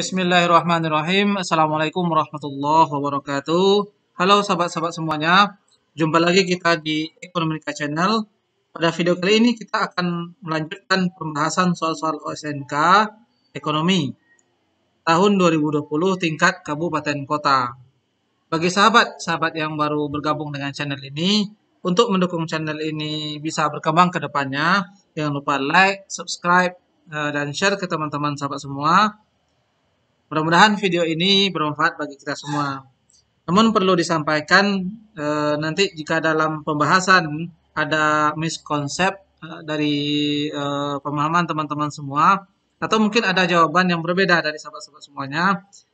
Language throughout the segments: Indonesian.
Bismillahirrahmanirrahim. Assalamualaikum warahmatullahi wabarakatuh. Halo sahabat-sahabat semuanya. Jumpa lagi kita di Ekonomika Channel. Pada video kali ini kita akan melanjutkan pembahasan soal-soal OSNK Ekonomi tahun 2020 tingkat kabupaten kota. Bagi sahabat-sahabat yang baru bergabung dengan channel ini, untuk mendukung channel ini bisa berkembang ke depannya, jangan lupa like, subscribe, eh, dan share ke teman-teman sahabat semua Mudah-mudahan video ini bermanfaat bagi kita semua. Namun perlu disampaikan e, nanti jika dalam pembahasan ada miskonsep eh, dari e, pemahaman teman-teman semua atau mungkin ada jawaban yang berbeda dari sahabat-sahabat semuanya,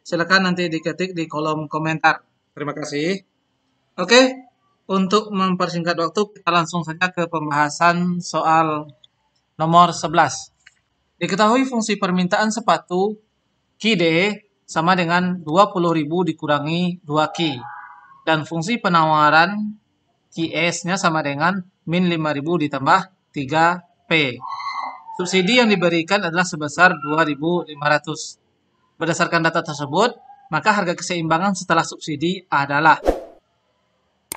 silakan nanti diketik di kolom komentar. Terima kasih. Oke, untuk mempersingkat waktu kita langsung saja ke pembahasan soal nomor 11. Diketahui fungsi permintaan sepatu Qd sama dengan 20.000 dikurangi 2 k, Dan fungsi penawaran Qs-nya sama dengan min 5.000 ditambah 3P. Subsidi yang diberikan adalah sebesar 2.500. Berdasarkan data tersebut, maka harga keseimbangan setelah subsidi adalah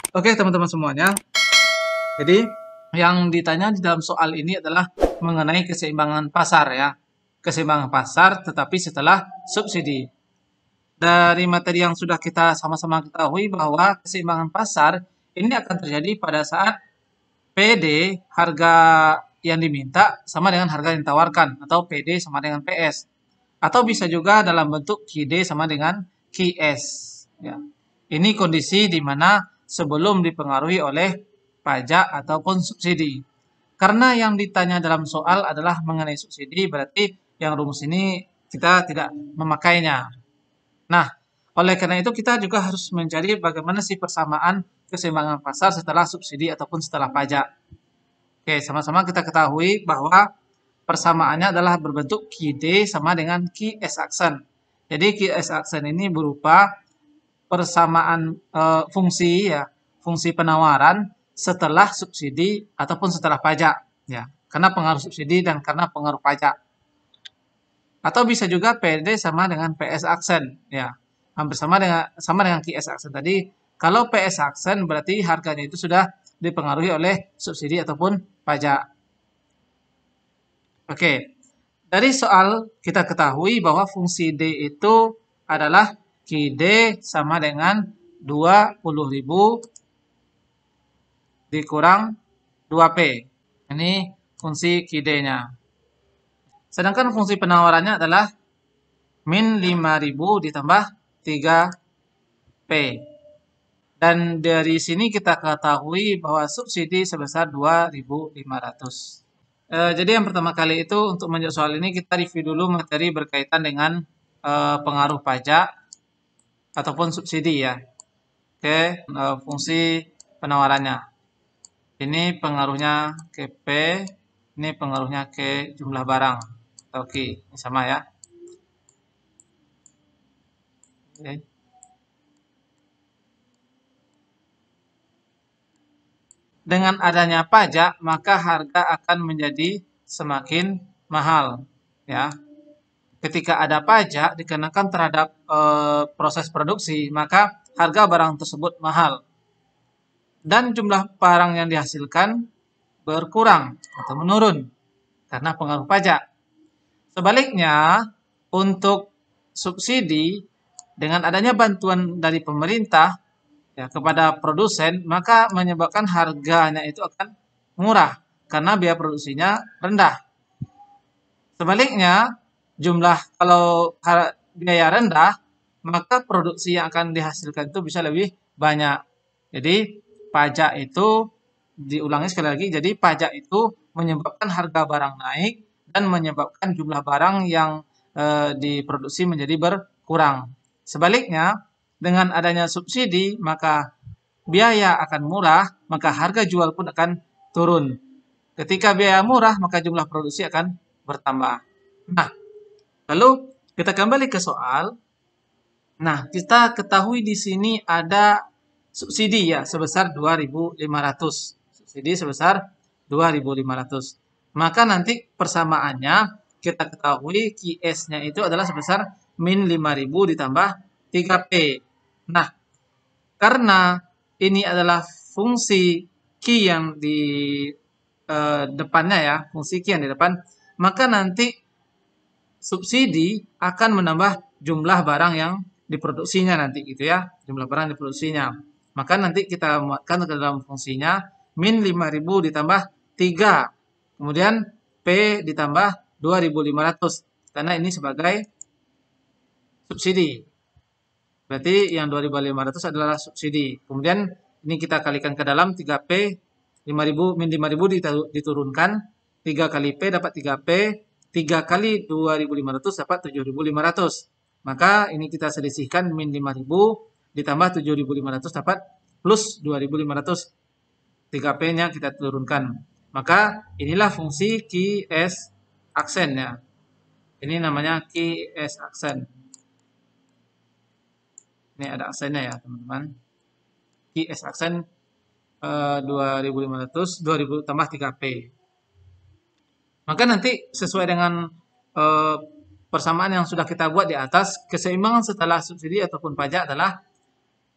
Oke teman-teman semuanya. Jadi yang ditanya di dalam soal ini adalah mengenai keseimbangan pasar ya keseimbangan pasar tetapi setelah subsidi. Dari materi yang sudah kita sama-sama ketahui bahwa keseimbangan pasar ini akan terjadi pada saat PD harga yang diminta sama dengan harga yang ditawarkan atau PD sama dengan PS atau bisa juga dalam bentuk QD sama dengan QS ya. Ini kondisi di mana sebelum dipengaruhi oleh pajak ataupun subsidi. Karena yang ditanya dalam soal adalah mengenai subsidi berarti yang rumus ini kita tidak memakainya. Nah, oleh karena itu kita juga harus mencari bagaimana sih persamaan keseimbangan pasar setelah subsidi ataupun setelah pajak. Oke, sama-sama kita ketahui bahwa persamaannya adalah berbentuk QD sama dengan QS aksen. Jadi QS aksen ini berupa persamaan e, fungsi ya, fungsi penawaran setelah subsidi ataupun setelah pajak ya. Karena pengaruh subsidi dan karena pengaruh pajak. Atau bisa juga PD sama dengan PS aksen, ya. Hampir sama dengan sama dengan QS aksen tadi. Kalau PS aksen berarti harganya itu sudah dipengaruhi oleh subsidi ataupun pajak. Oke. Dari soal kita ketahui bahwa fungsi D itu adalah QD sama dengan 20.000 dikurang 2P. Ini fungsi QD-nya. Sedangkan fungsi penawarannya adalah min 5000 ditambah 3P. Dan dari sini kita ketahui bahwa subsidi sebesar 2500 E, jadi yang pertama kali itu untuk menjawab soal ini kita review dulu materi berkaitan dengan e, pengaruh pajak ataupun subsidi ya. Oke, e, fungsi penawarannya. Ini pengaruhnya ke P, ini pengaruhnya ke jumlah barang. Oke, okay, sama ya. Oke. Dengan adanya pajak, maka harga akan menjadi semakin mahal, ya. Ketika ada pajak dikenakan terhadap e, proses produksi, maka harga barang tersebut mahal. Dan jumlah barang yang dihasilkan berkurang atau menurun karena pengaruh pajak. Sebaliknya, untuk subsidi dengan adanya bantuan dari pemerintah ya, kepada produsen, maka menyebabkan harganya itu akan murah karena biaya produksinya rendah. Sebaliknya, jumlah kalau biaya rendah, maka produksi yang akan dihasilkan itu bisa lebih banyak. Jadi, pajak itu diulangi sekali lagi, jadi pajak itu menyebabkan harga barang naik dan menyebabkan jumlah barang yang e, diproduksi menjadi berkurang. Sebaliknya, dengan adanya subsidi, maka biaya akan murah, maka harga jual pun akan turun. Ketika biaya murah, maka jumlah produksi akan bertambah. Nah, lalu kita kembali ke soal. Nah, kita ketahui di sini ada subsidi ya sebesar 2.500. Subsidi sebesar 2.500. Maka nanti persamaannya kita ketahui QS-nya itu adalah sebesar min 5000 ditambah 3P. Nah, karena ini adalah fungsi Q yang di eh, depannya ya, fungsi Q yang di depan, maka nanti subsidi akan menambah jumlah barang yang diproduksinya nanti gitu ya, jumlah barang diproduksinya. Maka nanti kita muatkan ke dalam fungsinya min 5000 ditambah 3 Kemudian P ditambah 2.500 karena ini sebagai subsidi. Berarti yang 2.500 adalah subsidi. Kemudian ini kita kalikan ke dalam 3P 5.000 min 5.000 diturunkan 3 kali P dapat 3P 3 kali 2.500 dapat 7.500 maka ini kita selisihkan min 5.000 ditambah 7.500 dapat plus 2.500 3P nya kita turunkan maka inilah fungsi key as aksen ya. Ini namanya key as aksen. Ini ada aksennya ya teman-teman. Key as aksen uh, 2500 2000 tambah 3P. Maka nanti sesuai dengan uh, persamaan yang sudah kita buat di atas, keseimbangan setelah subsidi ataupun pajak adalah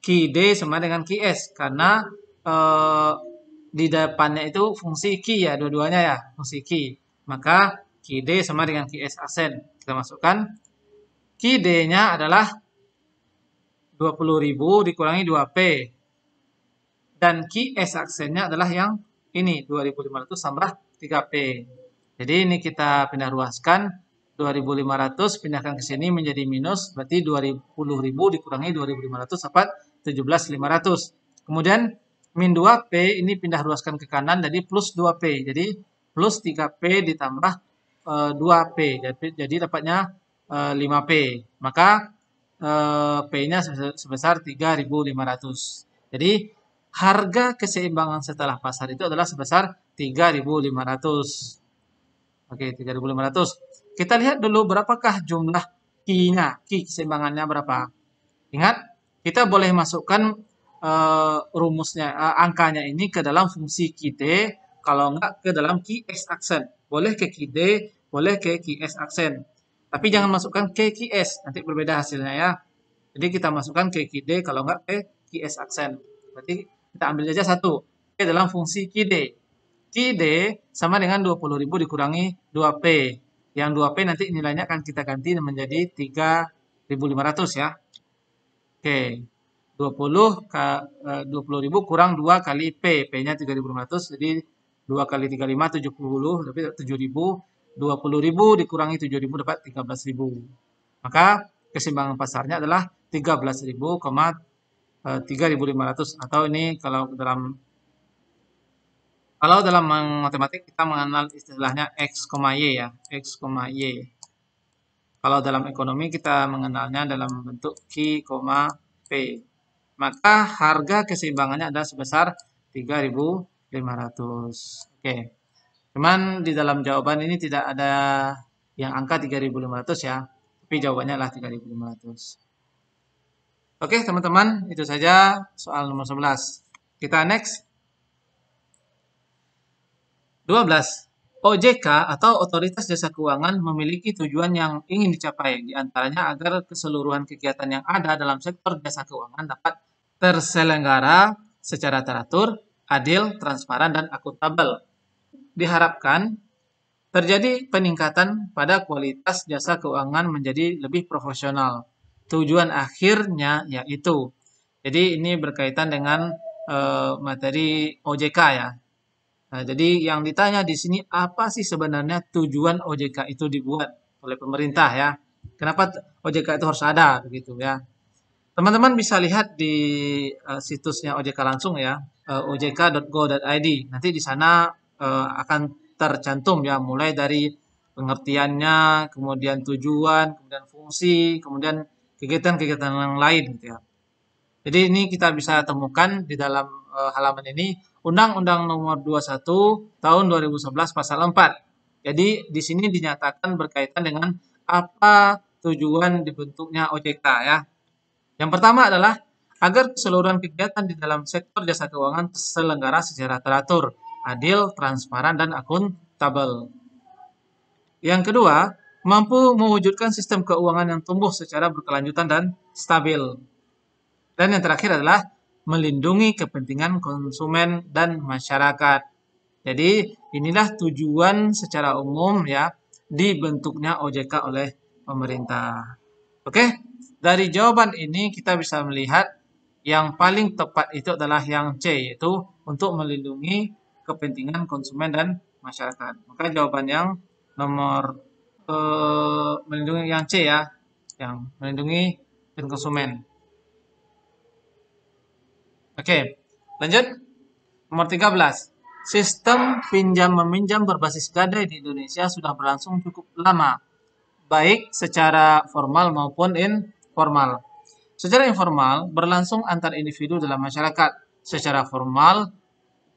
QD D sama dengan QS karena uh, di depannya itu fungsi ki ya dua-duanya ya fungsi ki maka D sama dengan S asen. kita masukkan d nya adalah 20.000 dikurangi 2p dan S aksennya adalah yang ini 2.500 sama 3p jadi ini kita pindah ruaskan 2.500 pindahkan ke sini menjadi minus berarti 20.000 dikurangi 2.500 dapat 17.500 kemudian min 2P ini pindah ruaskan ke kanan jadi plus 2P. Jadi plus 3P ditambah e, eh, 2P. Jadi, jadi dapatnya e, eh, 5P. Maka e, P-nya sebesar 3.500. Jadi harga keseimbangan setelah pasar itu adalah sebesar 3.500. Oke, 3.500. Kita lihat dulu berapakah jumlah Q-nya, Q keseimbangannya berapa. Ingat, kita boleh masukkan uh, rumusnya, uh, angkanya ini ke dalam fungsi kide, kalau enggak ke dalam QS aksen. Boleh ke d boleh ke QS aksen. Tapi jangan masukkan ke QS, nanti berbeda hasilnya ya. Jadi kita masukkan ke d kalau enggak ke QS aksen. Berarti kita ambil aja satu, ke dalam fungsi kide. d sama dengan 20.000 dikurangi 2P. Yang 2P nanti nilainya akan kita ganti menjadi 3.500 ya. Oke. Okay. 20 ke 20.000 kurang 2 kali P. P-nya 3.500 jadi 2 kali 35 70 tapi 7.000 20.000 dikurangi 7.000 dapat 13.000. Maka kesimbangan pasarnya adalah 13.000, 3.500 eh, atau ini kalau dalam kalau dalam matematik kita mengenal istilahnya X, Y ya, X, Y. Kalau dalam ekonomi kita mengenalnya dalam bentuk Q, P maka harga keseimbangannya ada sebesar 3.500. Oke. Cuman di dalam jawaban ini tidak ada yang angka 3.500 ya, tapi jawabannya adalah 3.500. Oke, teman-teman, itu saja soal nomor 11. Kita next. 12. OJK atau Otoritas Jasa Keuangan memiliki tujuan yang ingin dicapai, diantaranya agar keseluruhan kegiatan yang ada dalam sektor jasa keuangan dapat terselenggara secara teratur, adil, transparan, dan akuntabel. Diharapkan terjadi peningkatan pada kualitas jasa keuangan menjadi lebih profesional. Tujuan akhirnya yaitu, jadi ini berkaitan dengan eh, materi OJK ya. Nah, jadi yang ditanya di sini apa sih sebenarnya tujuan OJK itu dibuat oleh pemerintah ya? Kenapa OJK itu harus ada begitu ya? Teman-teman bisa lihat di uh, situsnya OJK langsung ya, uh, eh, ojk.go.id. Nanti di sana uh, akan tercantum ya, mulai dari pengertiannya, kemudian tujuan, kemudian fungsi, kemudian kegiatan-kegiatan yang lain gitu ya. Jadi ini kita bisa temukan di dalam uh, halaman ini Undang-Undang Nomor 21 Tahun 2011 Pasal 4. Jadi di sini dinyatakan berkaitan dengan apa tujuan dibentuknya OJK ya. Yang pertama adalah agar keseluruhan kegiatan di dalam sektor jasa keuangan terselenggara secara teratur, adil, transparan, dan akuntabel. Yang kedua, mampu mewujudkan sistem keuangan yang tumbuh secara berkelanjutan dan stabil. Dan yang terakhir adalah melindungi kepentingan konsumen dan masyarakat. Jadi, inilah tujuan secara umum ya dibentuknya OJK oleh pemerintah. Oke? Okay? Dari jawaban ini kita bisa melihat yang paling tepat itu adalah yang C, yaitu untuk melindungi kepentingan konsumen dan masyarakat. Maka jawaban yang nomor eh, melindungi yang C ya, yang melindungi konsumen. Oke, lanjut. Nomor 13. Sistem pinjam meminjam berbasis gadai di Indonesia sudah berlangsung cukup lama, baik secara formal maupun informal formal. Secara informal berlangsung antar individu dalam masyarakat. Secara formal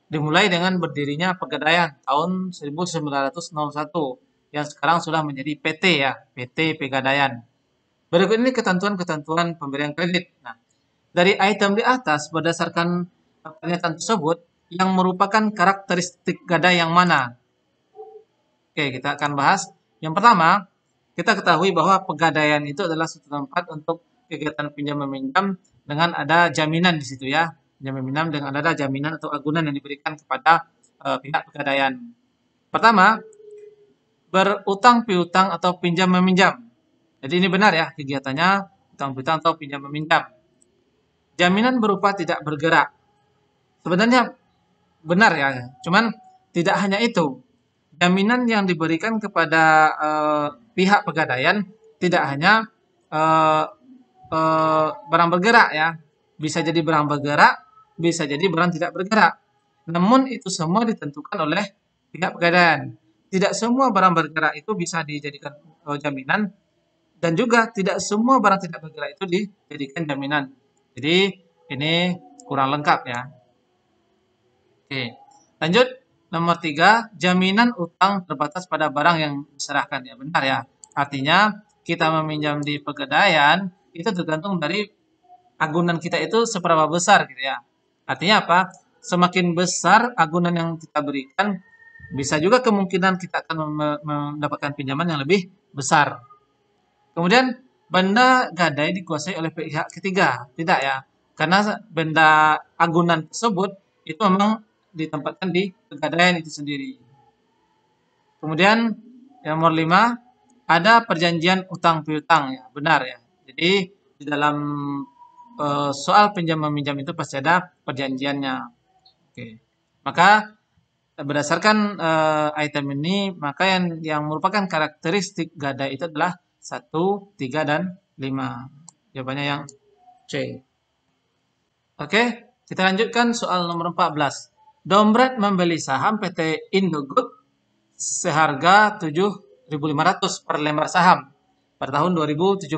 dimulai dengan berdirinya Pegadaian tahun 1901 yang sekarang sudah menjadi PT ya, PT Pegadaian. Berikut ini ketentuan-ketentuan pemberian kredit. Nah, dari item di atas berdasarkan pernyataan tersebut yang merupakan karakteristik gadai yang mana? Oke, kita akan bahas. Yang pertama, kita ketahui bahwa pegadaian itu adalah suatu tempat untuk kegiatan pinjam meminjam dengan ada jaminan di situ ya. Pinjam meminjam dengan ada jaminan atau agunan yang diberikan kepada e, pihak pegadaian. Pertama, berutang piutang atau pinjam meminjam. Jadi ini benar ya kegiatannya utang piutang atau pinjam meminjam. Jaminan berupa tidak bergerak. Sebenarnya benar ya, cuman tidak hanya itu. Jaminan yang diberikan kepada e, pihak pegadaian tidak hanya uh, uh, barang bergerak ya, bisa jadi barang bergerak, bisa jadi barang tidak bergerak. Namun itu semua ditentukan oleh pihak pegadaian. Tidak semua barang bergerak itu bisa dijadikan uh, jaminan dan juga tidak semua barang tidak bergerak itu dijadikan jaminan. Jadi ini kurang lengkap ya. Oke, lanjut. Nomor tiga, jaminan utang terbatas pada barang yang diserahkan. Ya, benar ya. Artinya, kita meminjam di pegadaian, itu tergantung dari agunan kita itu seberapa besar gitu ya. Artinya apa? Semakin besar agunan yang kita berikan, bisa juga kemungkinan kita akan mendapatkan pinjaman yang lebih besar. Kemudian, benda gadai dikuasai oleh pihak ketiga. Tidak ya. Karena benda agunan tersebut itu memang ditempatkan di pegadaian itu sendiri. Kemudian yang nomor 5 ada perjanjian utang piutang ya, benar ya. Jadi di dalam e, soal pinjam meminjam itu pasti ada perjanjiannya. Oke. Maka berdasarkan e, item ini maka yang yang merupakan karakteristik gadai itu adalah 1, 3 dan 5. Jawabannya yang C. Oke, kita lanjutkan soal nomor 14. Dombret membeli saham PT Indogood seharga 7.500 per lembar saham pada tahun 2017.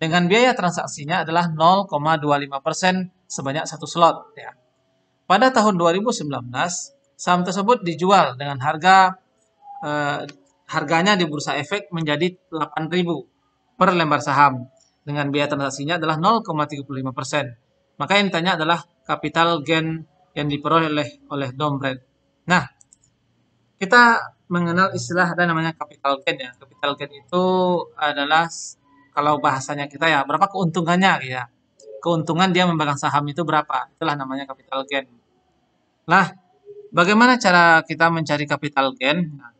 Dengan biaya transaksinya adalah 0,25% sebanyak satu slot. Ya. Pada tahun 2019, saham tersebut dijual dengan harga eh, harganya di bursa efek menjadi 8.000 per lembar saham. Dengan biaya transaksinya adalah 0,35%. Maka yang ditanya adalah capital gain yang diperoleh oleh, oleh dompet. Nah, kita mengenal istilah ada namanya capital gain ya. Capital gain itu adalah kalau bahasanya kita ya berapa keuntungannya ya. Keuntungan dia memegang saham itu berapa? Itulah namanya capital gain. Nah, bagaimana cara kita mencari capital gain? Nah,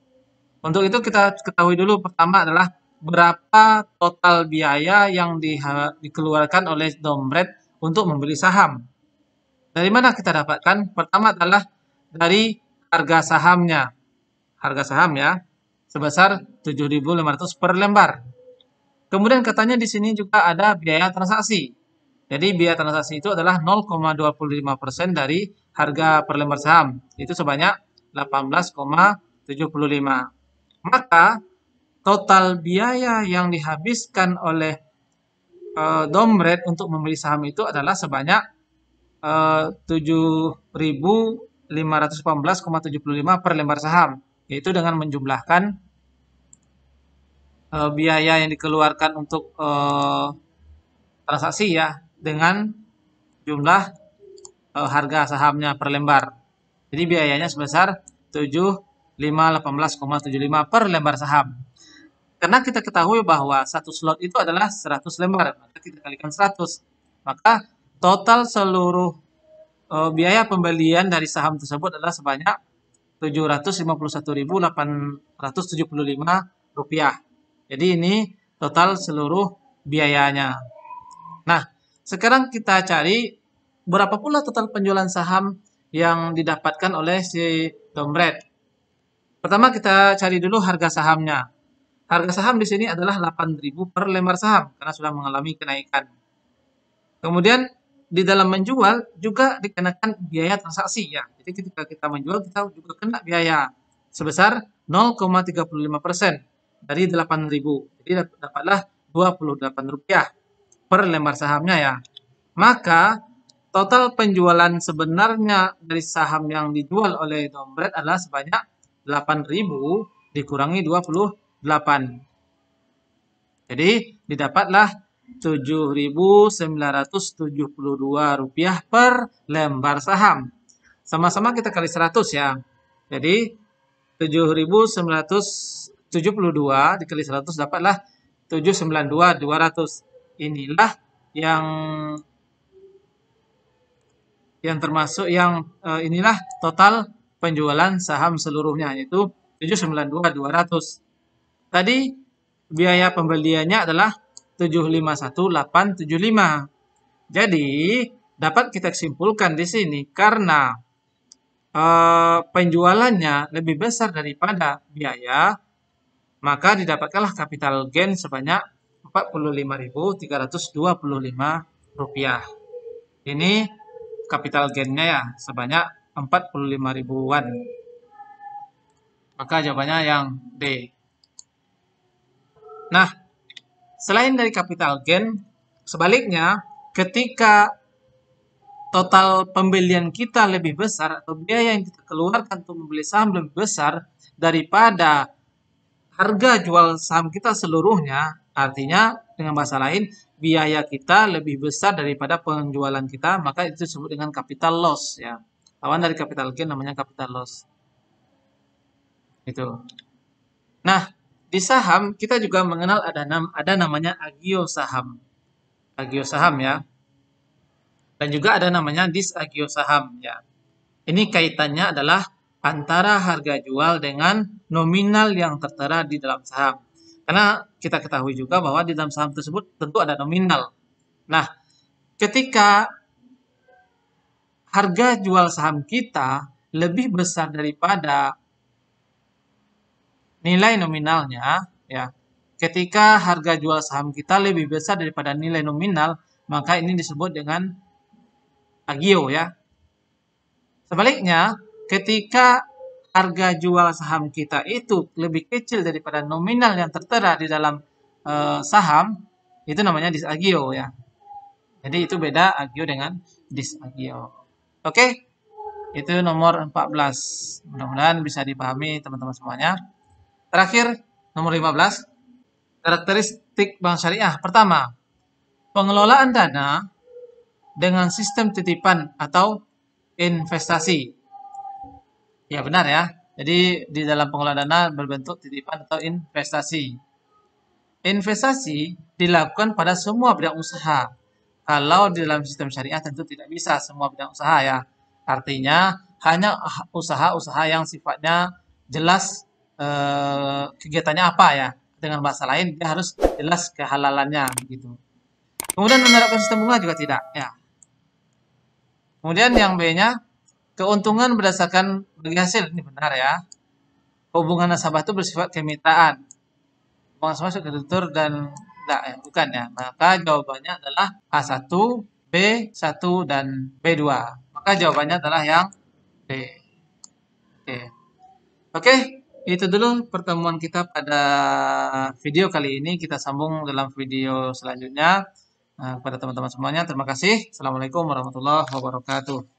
untuk itu kita ketahui dulu pertama adalah berapa total biaya yang di, dikeluarkan oleh dompet untuk membeli saham. Dari mana kita dapatkan? Pertama adalah dari harga sahamnya. Harga saham ya, sebesar 7.500 per lembar. Kemudian katanya di sini juga ada biaya transaksi. Jadi biaya transaksi itu adalah 0,25% dari harga per lembar saham. Itu sebanyak 18,75. Maka total biaya yang dihabiskan oleh e, eh, Domred untuk membeli saham itu adalah sebanyak 7.514,75 eh, per lembar saham, yaitu dengan menjumlahkan uh, biaya yang dikeluarkan untuk uh, transaksi ya dengan jumlah uh, harga sahamnya per lembar. Jadi biayanya sebesar 7518,75 per lembar saham. Karena kita ketahui bahwa satu slot itu adalah 100 lembar, maka kita kalikan 100. Maka total seluruh uh, biaya pembelian dari saham tersebut adalah sebanyak 751.875 rupiah. Jadi ini total seluruh biayanya. Nah, sekarang kita cari berapa pula total penjualan saham yang didapatkan oleh si Dombret. Pertama kita cari dulu harga sahamnya. Harga saham di sini adalah 8.000 per lembar saham karena sudah mengalami kenaikan. Kemudian di dalam menjual juga dikenakan biaya transaksi ya. Jadi ketika kita menjual kita juga kena biaya sebesar 0,35% dari 8.000. Jadi dapatlah Rp28 per lembar sahamnya ya. Maka total penjualan sebenarnya dari saham yang dijual oleh Dombret adalah sebanyak 8.000 dikurangi 28. Jadi didapatlah 7.972 rupiah per lembar saham. Sama-sama kita kali 100 ya. Jadi 7.972 dikali 100 dapatlah 792.200. Inilah yang yang termasuk yang uh, inilah total penjualan saham seluruhnya yaitu 792.200. Tadi biaya pembeliannya adalah 751875. Jadi, dapat kita simpulkan di sini karena e, penjualannya lebih besar daripada biaya, maka didapatkanlah capital gain sebanyak 45.325 rupiah. Ini capital gainnya ya sebanyak 45 ribuan. Maka jawabannya yang D. Nah, Selain dari capital gain, sebaliknya ketika total pembelian kita lebih besar atau biaya yang kita keluarkan untuk membeli saham lebih besar daripada harga jual saham kita seluruhnya, artinya dengan bahasa lain biaya kita lebih besar daripada penjualan kita, maka itu disebut dengan capital loss ya. Lawan dari capital gain namanya capital loss. Itu. Nah, di saham kita juga mengenal ada ada namanya agio saham. Agio saham ya. Dan juga ada namanya disagio saham ya. Ini kaitannya adalah antara harga jual dengan nominal yang tertera di dalam saham. Karena kita ketahui juga bahwa di dalam saham tersebut tentu ada nominal. Nah, ketika harga jual saham kita lebih besar daripada nilai nominalnya ya. Ketika harga jual saham kita lebih besar daripada nilai nominal, maka ini disebut dengan agio ya. Sebaliknya, ketika harga jual saham kita itu lebih kecil daripada nominal yang tertera di dalam e, saham, itu namanya disagio ya. Jadi itu beda agio dengan disagio. Oke. Itu nomor 14. Mudah-mudahan bisa dipahami teman-teman semuanya. Terakhir, nomor 15, karakteristik bank syariah. Pertama, pengelolaan dana dengan sistem titipan atau investasi. Ya benar ya. Jadi di dalam pengelolaan dana berbentuk titipan atau investasi. Investasi dilakukan pada semua bidang usaha. Kalau di dalam sistem syariah tentu tidak bisa semua bidang usaha ya. Artinya hanya usaha-usaha yang sifatnya jelas Eh, kegiatannya apa ya dengan bahasa lain dia harus jelas kehalalannya gitu kemudian menerapkan sistem bunga juga tidak ya kemudian yang B nya keuntungan berdasarkan bagi hasil ini benar ya hubungan nasabah itu bersifat kemitaan hubungan nasabah kreditur dan tidak ya bukan ya maka jawabannya adalah A1 B1 dan B2 maka jawabannya adalah yang b. oke okay. oke okay. Itu dulu pertemuan kita pada video kali ini. Kita sambung dalam video selanjutnya. Nah, kepada teman-teman semuanya, terima kasih. Assalamualaikum warahmatullahi wabarakatuh.